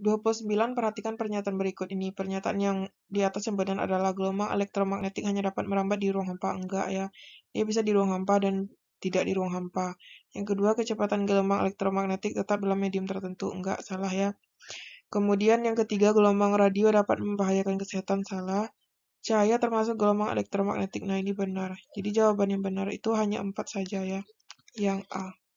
29 perhatikan pernyataan berikut ini. Pernyataan yang di atas yang benar adalah gelombang elektromagnetik hanya dapat merambat di ruang hampa. Enggak ya. Dia bisa di ruang hampa dan tidak di ruang hampa. Yang kedua, kecepatan gelombang elektromagnetik tetap dalam medium tertentu. Enggak, salah ya. Kemudian yang ketiga, gelombang radio dapat membahayakan kesehatan. Salah. Cahaya termasuk gelombang elektromagnetik. Nah, ini benar. Jadi jawaban yang benar itu hanya empat saja ya. Yang A.